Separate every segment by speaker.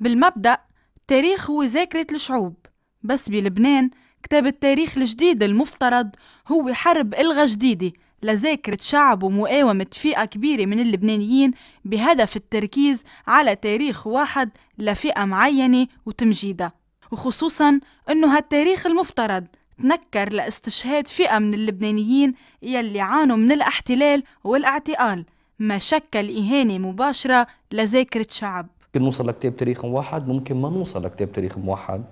Speaker 1: بالمبدأ التاريخ هو ذاكرة الشعوب بس بلبنان كتاب التاريخ الجديد المفترض هو حرب إلغة جديدة لذاكرة شعب ومقاومة فئة كبيرة من اللبنانيين بهدف التركيز على تاريخ واحد لفئة معينة وتمجيدها وخصوصا أنه هالتاريخ المفترض تنكر لاستشهاد فئة من اللبنانيين يلي عانوا من الاحتلال والاعتقال ما شكل إهانة مباشرة لذاكرة شعب
Speaker 2: ممكن نوصل لكتاب تاريخ موحد ممكن ما نوصل لكتاب تاريخ موحد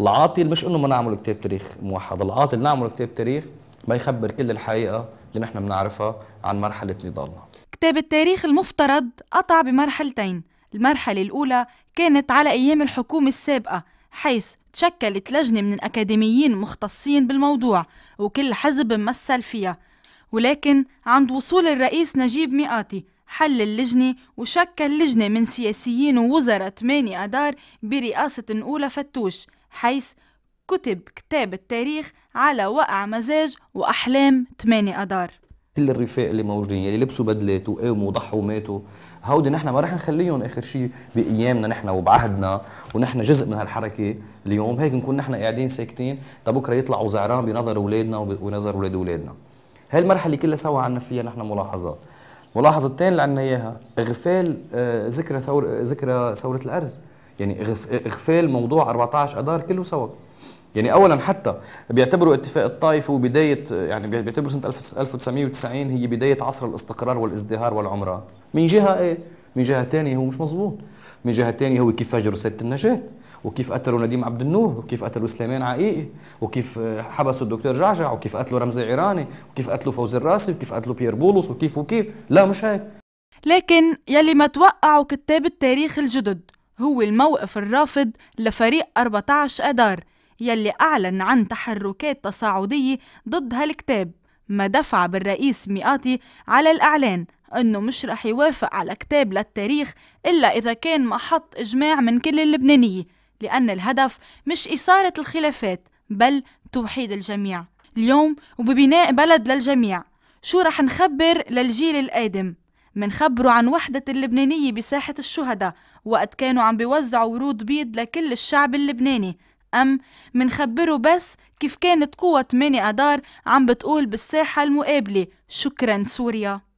Speaker 2: العاطل مش انه ما نعمل كتاب تاريخ موحد العاطل نعمل كتاب تاريخ ما يخبر كل الحقيقه اللي نحن بنعرفها عن مرحله نضالنا
Speaker 1: كتاب التاريخ المفترض قطع بمرحلتين المرحله الاولى كانت على ايام الحكومه السابقه حيث تشكلت لجنه من الأكاديميين مختصين بالموضوع وكل حزب ممثل فيها ولكن عند وصول الرئيس نجيب مئاتي حل اللجنة وشكل لجنة من سياسيين ووزراء 8 أدار برئاسة أولى فتوش حيث كتب كتاب التاريخ على وقع مزاج وأحلام 8 أدار
Speaker 2: كل الرفاق اللي موجودين اللي لبسوا بدلات وقاموا وضحوا وماتوا هودي نحن ما رح نخليهم اخر شيء بايامنا نحن وبعهدنا ونحن جزء من هالحركه اليوم هيك نكون نحن قاعدين ساكتين لبكره يطلعوا زعران بنظر اولادنا وبنظر اولاد اولادنا هالمرحله كلها سوا عنا فيها نحن ملاحظات ملاحظه الثانيه اللي عندنا اياها اغفال آه، ذكرى ثور ذكرى ثوره الارز يعني اغفال موضوع 14 اذار كله سوا يعني اولا حتى بيعتبروا اتفاق الطائف وبدايه يعني بيعتبروا سنه 1990 هي بدايه عصر الاستقرار والازدهار والعمران من جهه ايه من جهه ثانيه هو مش مظبوط من جهه ثانيه هو كيف فجروا سيده النجاه وكيف قتلوا نديم عبد النور وكيف قتلوا سليمان عقيقي وكيف حبسوا الدكتور جعجع وكيف قتلوا رمزي عيراني وكيف قتلوا فوزي الراسي وكيف قتلوا بيير بولس وكيف وكيف لا مش هيك
Speaker 1: لكن يلي ما توقعوا كتاب التاريخ الجدد هو الموقف الرافض لفريق 14 أدار يلي أعلن عن تحركات تصاعدية ضد هالكتاب ما دفع بالرئيس مئاتي على الإعلان أنه مش رح يوافق على كتاب للتاريخ إلا إذا كان محط إجماع من كل اللبنانية لأن الهدف مش إثارة الخلافات بل توحيد الجميع اليوم وببناء بلد للجميع شو رح نخبر للجيل القادم منخبروا عن وحدة اللبنانية بساحة الشهداء وقت كانوا عم بيوزعوا ورود بيض لكل الشعب اللبناني أم منخبره بس كيف كانت قوة 8 أدار عم بتقول بالساحة المقابلة شكرا سوريا